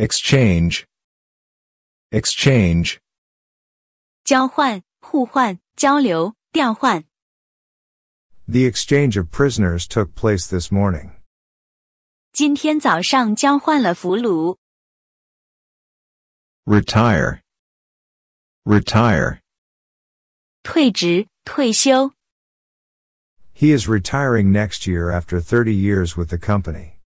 exchange, exchange，交换、互换、交流、调换。The exchange of prisoners took place this morning. 今天早上交换了俘虏。Retire, retire，退职、退休。He is retiring next year after 30 years with the company.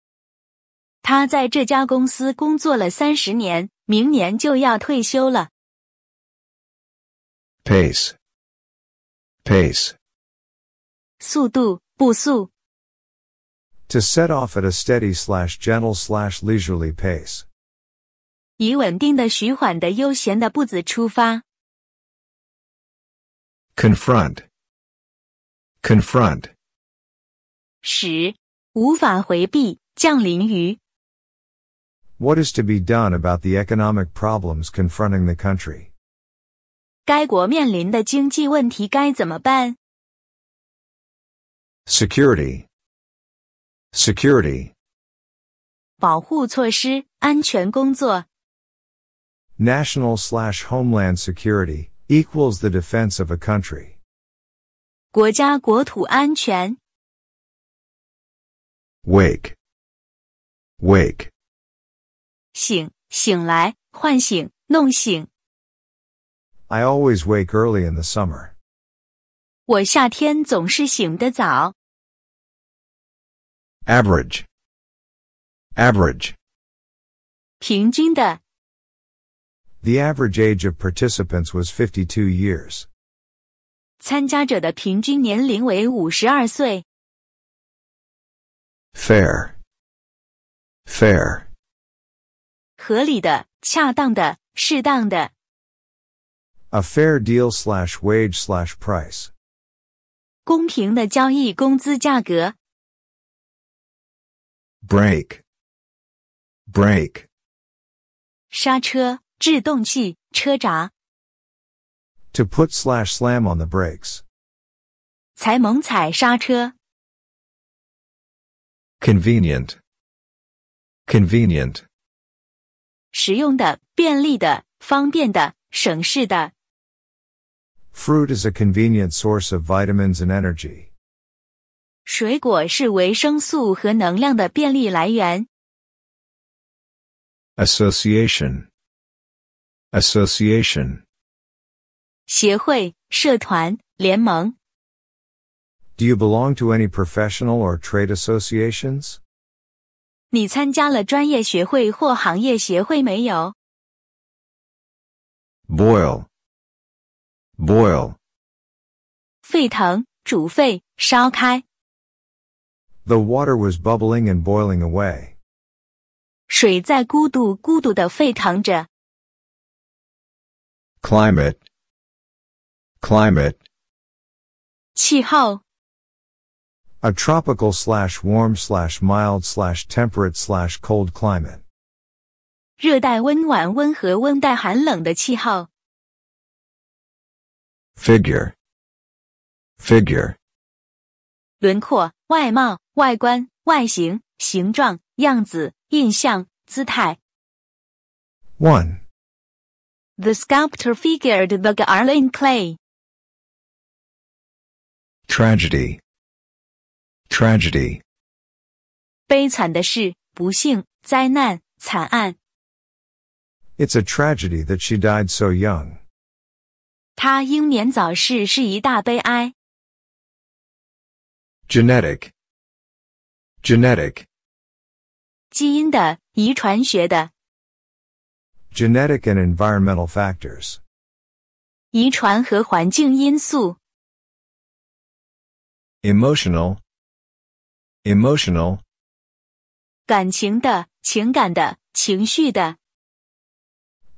他在这家公司工作了三十年，明年就要退休了。Pace，pace，速度，步速。To set off at a steady/slash gentle/slash leisurely pace，以稳定的、徐缓的、悠闲的步子出发。Confront，confront，使无法回避，降临于。What is to be done about the economic problems confronting the country? Security. security. National slash homeland security equals the defense of a country. Wake. wake. 醒醒来唤醒弄醒。I always wake early in the summer. 我夏天总是醒得早。Average. Average. The average age of participants was 52 years. Fair. Fair. 合理的、恰当的、适当的。A fair deal slash wage slash price. 公平的交易工资价格。Brake. Brake. 刹车、制动器、车闸。To put slash slam on the brakes. 才猛踩刹车。Convenient. Convenient. 实用的、便利的、方便的、省事的。Fruit is a convenient source of vitamins and energy. 水果是维生素和能量的便利来源。Association, association. 协会、社团、联盟。Do you belong to any professional or trade associations? 你参加了专业学会或行业协会没有？Boil, boil，沸腾，煮沸，烧开。The water was bubbling and boiling away。水在咕嘟咕嘟的沸腾着。Climate, climate，气候。A tropical slash warm slash mild slash temperate slash cold climate. 热带温暖温和温带寒冷的气候。Figure. Figure. 轮廓、外貌、外观、外形、形状、样子、印象、姿态。One. The sculptor figured the girl in clay. Tragedy tragedy It's a tragedy that she died so young. 她英年早逝是一大悲哀。Genetic Genetic 基因的，遗传学的。Genetic and environmental factors Emotional emotional 感情的、情感的、情绪的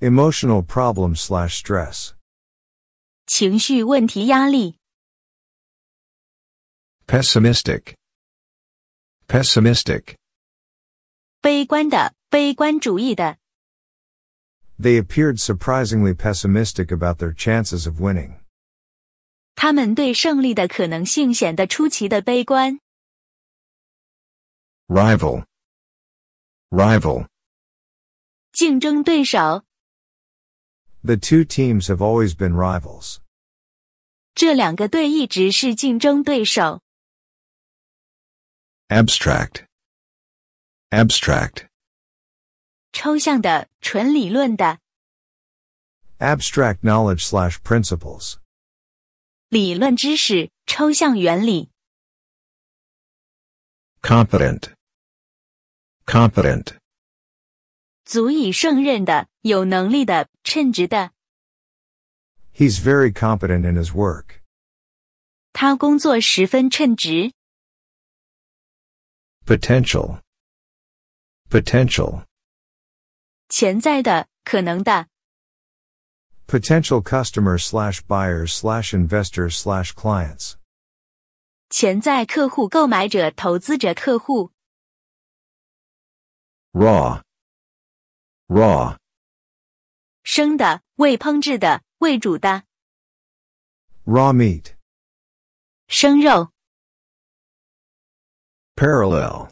emotional problem slash stress 情绪问题压力 pessimistic pessimistic 悲观的、悲观主义的 They appeared surprisingly pessimistic about their chances of winning. 他们对胜利的可能性显得出奇的悲观。rival rival 竞争对手 The two teams have always been rivals. 这两个队一直是竞争对手 Abstract abstract abstract knowledge slash principles 理论知识抽象原理 competent competent 足以胜任的，有能力的，称职的。He's very competent in his work. 他工作十分称职。Potential. Potential. 潜在的，可能的。Potential customer slash buyers slash investors slash clients. 潜在客户、购买者、投资者、客户。raw raw 生的、未烹制的、未煮的。raw meat 生肉。parallel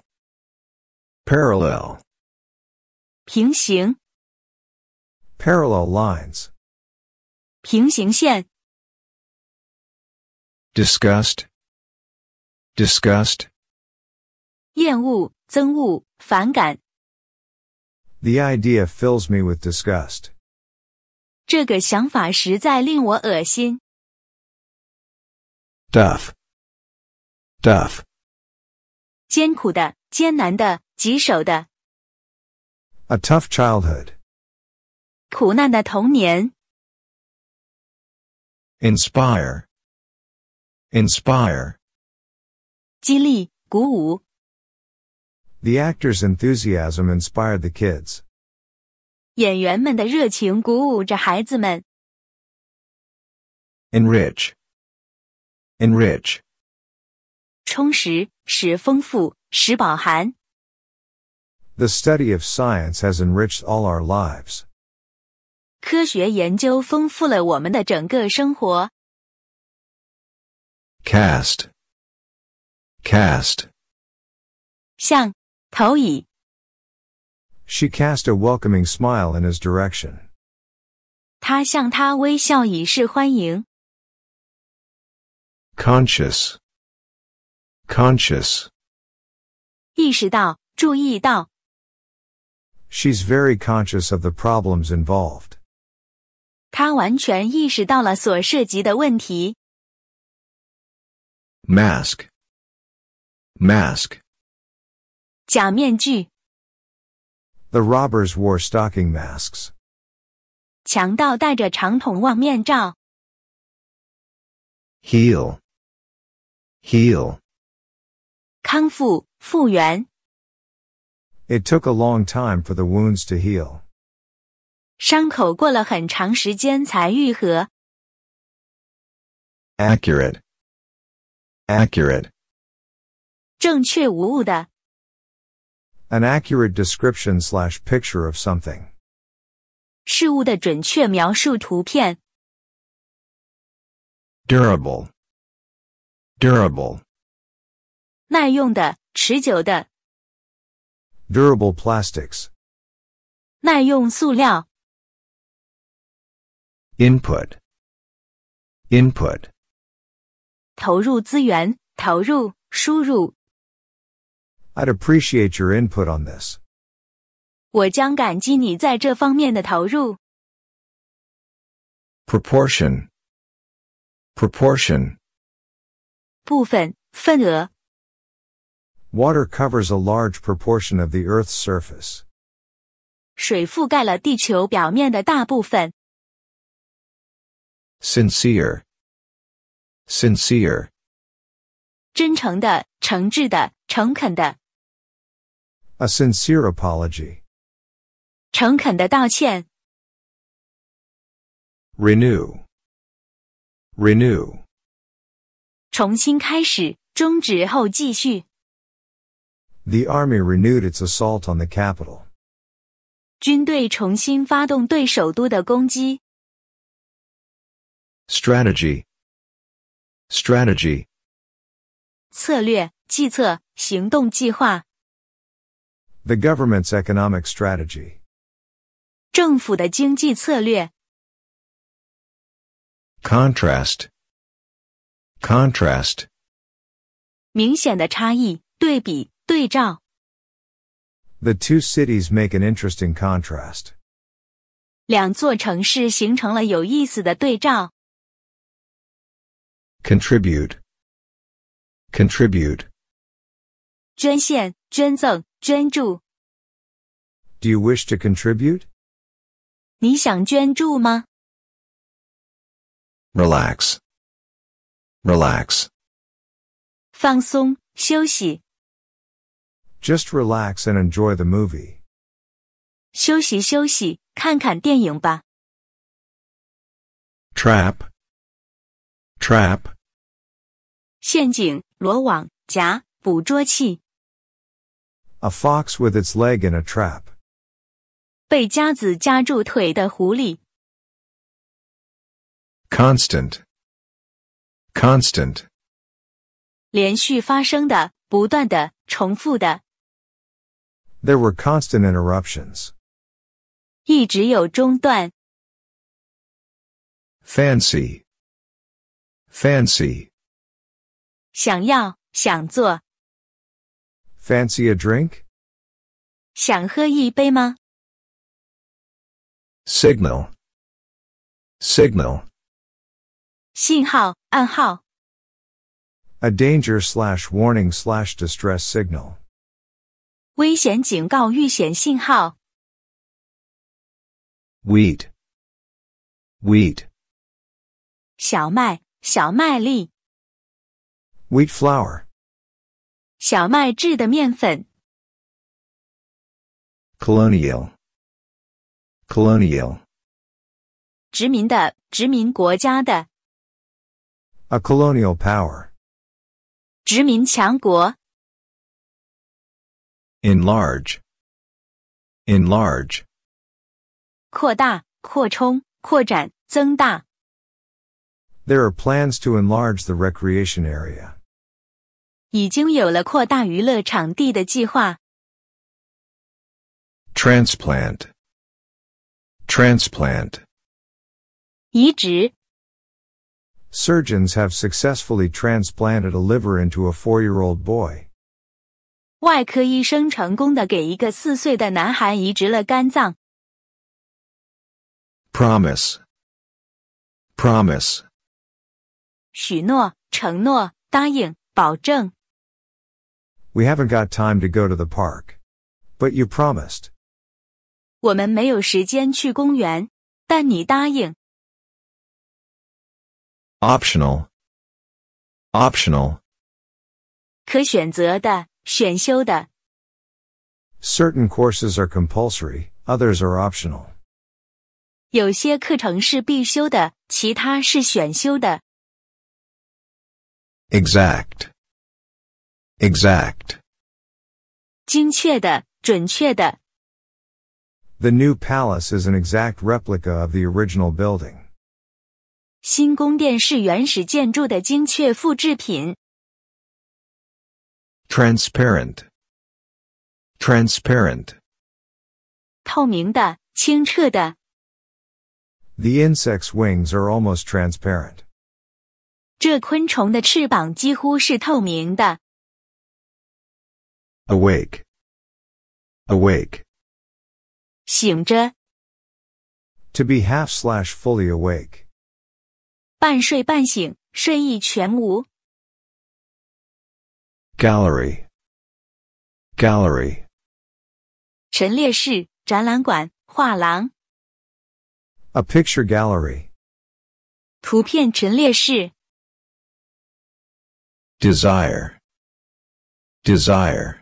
parallel 平行。parallel lines 平行线。discussed disgust, 厌恶、憎恶、反感。The idea fills me with disgust. 这个想法实在令我恶心。Tough, tough, 艰苦的、艰难的、棘手的、a tough childhood. 苦难的童年。Inspire, inspire, 激励、鼓舞。The actors' enthusiasm inspired the kids. 演员们的热情鼓舞着孩子们。Enrich, enrich，充实，使丰富，使饱含。The study of science has enriched all our lives. 科学研究丰富了我们的整个生活。Cast, Cast. 像投以。She cast a welcoming smile in his direction. 他向他微笑以示欢迎。Conscious. Conscious. 意识到，注意到。She's very conscious of the problems involved. 她完全意识到了所涉及的问题。Mask. Mask. The robbers wore stocking masks. 强盗戴着长筒望面罩。Heal. Heal. It took a long time for the wounds to heal. Accurate, Accurate. 正确无误的。An accurate description slash picture of something. 事物的准确描述图片。Durable. Durable. 耐用的，持久的。Durable plastics. 耐用塑料。Input. Input. 投入资源，投入，输入。I'd appreciate your input on this. 我将感激你在这方面的投入。Proportion, proportion. 部分，份额。Water covers a large proportion of the Earth's surface. 水覆盖了地球表面的大部分。Sincere, sincere. 真诚的，诚挚的，诚恳的。a sincere apology. 诚恳的道歉。Renew. Renew. The army renewed its assault on the capital. 军队重新发动对首都的攻击。Strategy. Strategy. 策略、计策、行动计划。the government's economic strategy. 政府的经济策略。Contrast. Contrast. 明显的差异，对比，对照。The two cities make an interesting contrast. 两座城市形成了有意思的对照。Contribute. Contribute. Do you wish to contribute? 你想捐助吗？Relax. Relax. Just relax and enjoy the movie. Trap. Trap. 陷阱、罗网、夹。a fox with its leg in a trap. 被夹子夹住腿的狐狸。Constant. Constant. There were constant interruptions. 一直有中断。Fancy. Fancy. 想要，想做。Fancy a drink? 想喝一杯吗? Signal. Signal. 信号,暗号. A danger slash warning slash distress signal. 危险警告预险信号. Wheat. Wheat. 小麦,小麦粒. Wheat flour. 小麦制的面粉。colonial, colonial. 殖民的，殖民国家的。a colonial power. 殖民强国。enlarge, enlarge. 扩大、扩充、扩展、增大。There are plans to enlarge the recreation area. 已经有了扩大娱乐场地的计划。Transplant, transplant. 移植。Surgeons have successfully transplanted a liver into a four-year-old boy. 外科医生成功的给一个四岁的男孩移植了肝脏。Promise, promise. 许诺，承诺，答应，保证。We haven't got time to go to the park. But you promised. 我们没有时间去公园，但你答应。Optional. Optional. Certain courses are compulsory, others are optional. Exact. Exact. 精确的,准确的. The new palace is an exact replica of the original building. Transparent. Transparent. 透明的,清澈的. The insect's wings are almost transparent. 这昆虫的翅膀几乎是透明的。awake, awake, To be half slash fully awake, 半睡半醒，睡意全无。gallery, gallery, A picture gallery, Desire. desire,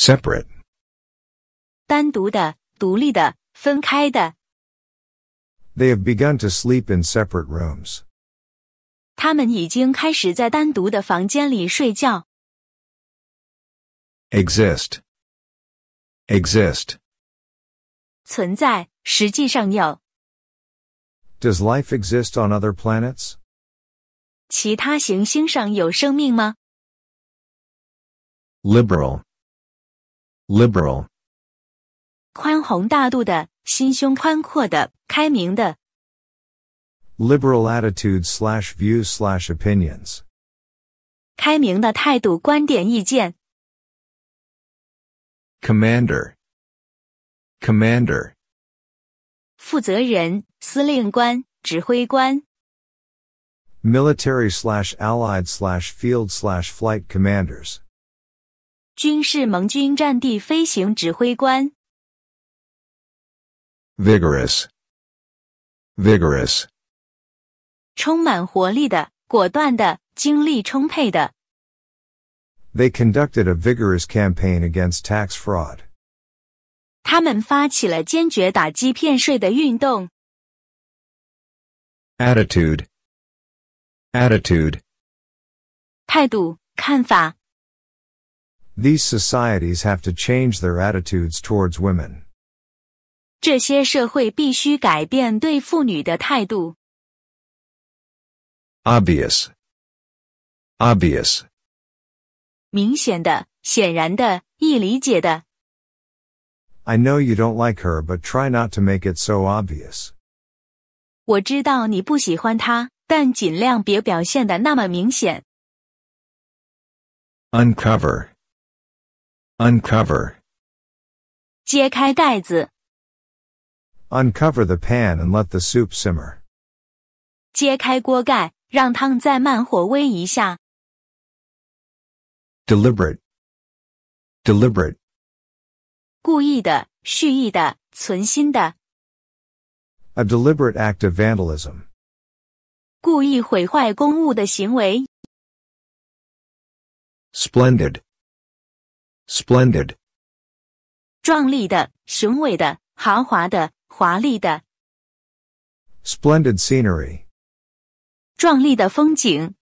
Separate. 单独的、独立的、分开的。They have begun to sleep in separate rooms. 他们已经开始在单独的房间里睡觉。Exist. Exist. 存在，实际上有。Does life exist on other planets? 其他行星上有生命吗？Liberal. Liberal attitudes slash views slash Commander. Commander. 负责人、司令官、指挥官. slash allied slash field slash flight commanders。Vigorous, vigorous，充满活力的、果断的、精力充沛的。They conducted a vigorous campaign against tax fraud. 他们发起了坚决打击骗税的运动。Attitude, attitude，态度、看法、these societies have to change their attitudes towards women. Obvious. obvious. I know you don't like her, but try not to make it so obvious. Uncover. Uncover. 揭开盖子。Uncover the pan and let the soup simmer. 揭开锅盖，让汤再慢火煨一下。Deliberate. Deliberate. 故意的、蓄意的、存心的。A deliberate act of vandalism. 故意毁坏公物的行为。Splendid. Splendid. 壮丽的、雄伟的、豪华的、华丽的。Splendid scenery. 壮丽的风景。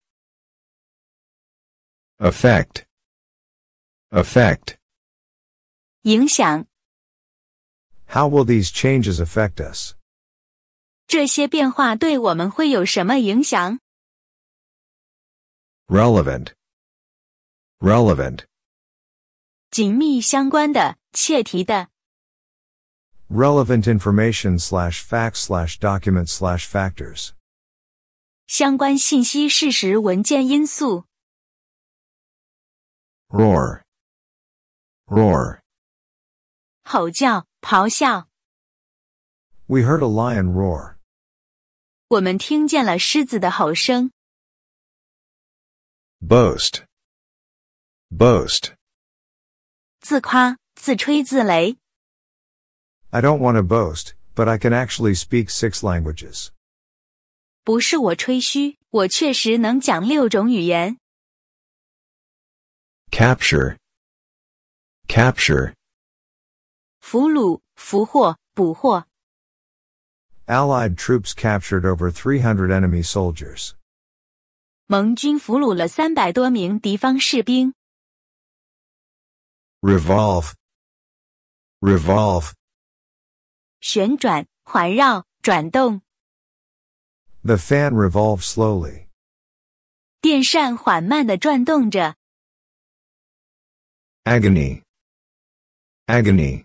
Effect. Effect. 影响。How will these changes affect us? Relevant, Relevant. 紧密相关的、切题的。relevant information slash facts slash document slash factors 相关信息、事实、文件、因素。roar We heard a lion roar. Boast, boast 自夸、自吹自擂。I don't want to boast, but I can actually speak six languages. 不是我吹嘘，我确实能讲六种语言。Capture, capture. 俘虏、俘获、捕获。Allied troops captured over 300 enemy soldiers. 盟军俘虏了三百多名敌方士兵。revolve, revolve. The fan revolves slowly. 电扇缓慢地转动着。Agony, agony.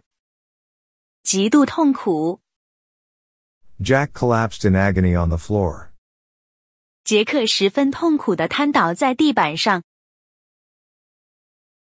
Jack collapsed in agony on the floor. 杰克十分痛苦地瘫倒在地板上。